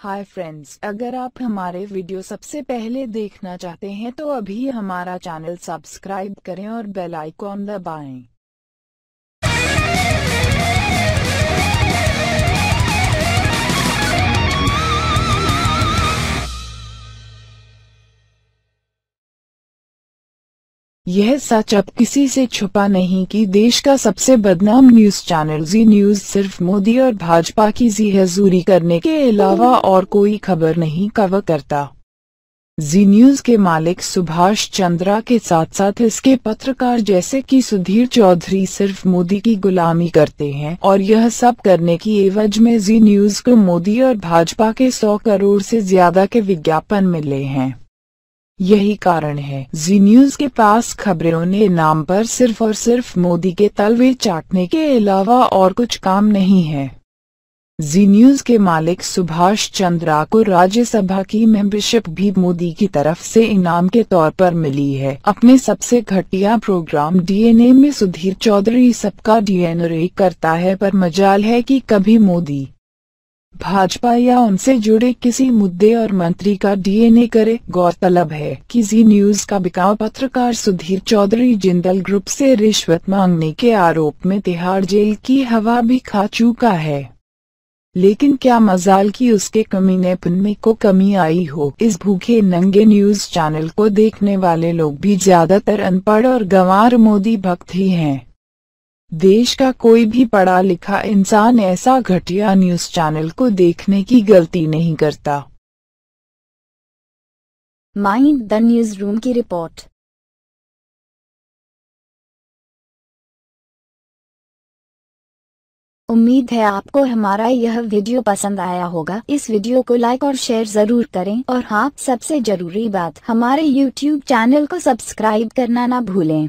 Hi friends अगर आप हमारे वीडियो सबसे पहले देखना चाहते हैं तो अभी हमारा चैनल सब्सक्राइब करें और बेल आइकॉन दबाएं। यह सच अब किसी से छुपा नहीं कि देश का सबसे बदनाम न्यूज चैनल जी न्यूज सिर्फ मोदी और भाजपा की जी हजूरी करने के अलावा और कोई खबर नहीं कवर करता जी न्यूज के मालिक सुभाष चंद्रा के साथ साथ इसके पत्रकार जैसे कि सुधीर चौधरी सिर्फ मोदी की गुलामी करते हैं और यह सब करने की एवज में जी न्यूज को मोदी और भाजपा के 100 करोड़ से ज्यादा के विज्ञापन मिले हैं यही कारण है जी न्यूज के पास खबरों ने नाम पर सिर्फ और सिर्फ मोदी के तलवे चाटने के अलावा और कुछ काम नहीं है जी न्यूज के मालिक सुभाष चंद्रा को राज्यसभा की मेंबरशिप भी मोदी की तरफ से इनाम के तौर पर मिली है अपने सबसे घटिया प्रोग्राम डीएनए में सुधीर चौधरी सबका डीएनए करता है पर मजाल है कि कभी मोदी भाजपा या उनसे जुड़े किसी मुद्दे और मंत्री का डीएनए करे गौरतलब है कि जी न्यूज का बिकाव पत्रकार सुधीर चौधरी जिंदल ग्रुप से रिश्वत मांगने के आरोप में तिहाड़ जेल की हवा भी खा चुका है लेकिन क्या मजाल की उसके ने पुनमे को कमी आई हो इस भूखे नंगे न्यूज चैनल को देखने वाले लोग भी ज्यादातर अनपढ़ और गंवार मोदी भक्त ही है देश का कोई भी पढ़ा लिखा इंसान ऐसा घटिया न्यूज चैनल को देखने की गलती नहीं करता माइंड द न्यूज रूम की रिपोर्ट उम्मीद है आपको हमारा यह वीडियो पसंद आया होगा इस वीडियो को लाइक और शेयर जरूर करें और हाँ सबसे जरूरी बात हमारे यूट्यूब चैनल को सब्सक्राइब करना ना भूलें